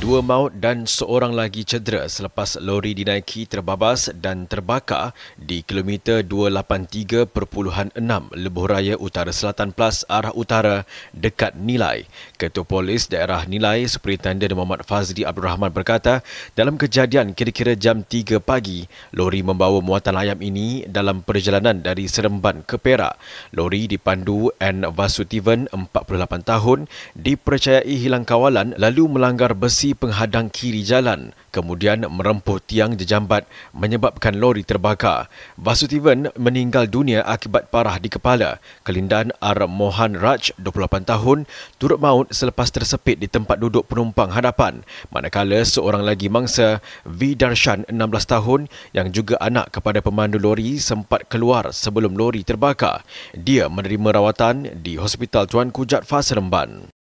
Dua maut dan seorang lagi cedera selepas lori dinaiki terbabas dan terbakar di kilometer 283 perpuluhan 283.6 Lebuh Raya Utara Selatan Plus arah utara dekat Nilai. Ketua Polis Daerah Nilai, Superintenden Muhammad Fazli Abdul Rahman berkata, dalam kejadian kira-kira jam 3 pagi, lori membawa muatan ayam ini dalam perjalanan dari Seremban ke Perak. Lori dipandu N. Vasutivan, 48 tahun, dipercayai hilang kawalan lalu melanggar besi penghadang kiri jalan kemudian merempuh tiang jejambat menyebabkan lori terbakar. Vasutivan meninggal dunia akibat parah di kepala. Kelindan Ar Mohan Raj, 28 tahun, turut maut selepas tersepit di tempat duduk penumpang hadapan. Manakala seorang lagi mangsa, V. Darshan, 16 tahun, yang juga anak kepada pemandu lori sempat keluar sebelum lori terbakar. Dia menerima rawatan di Hospital Tuanku Jatfa Seremban.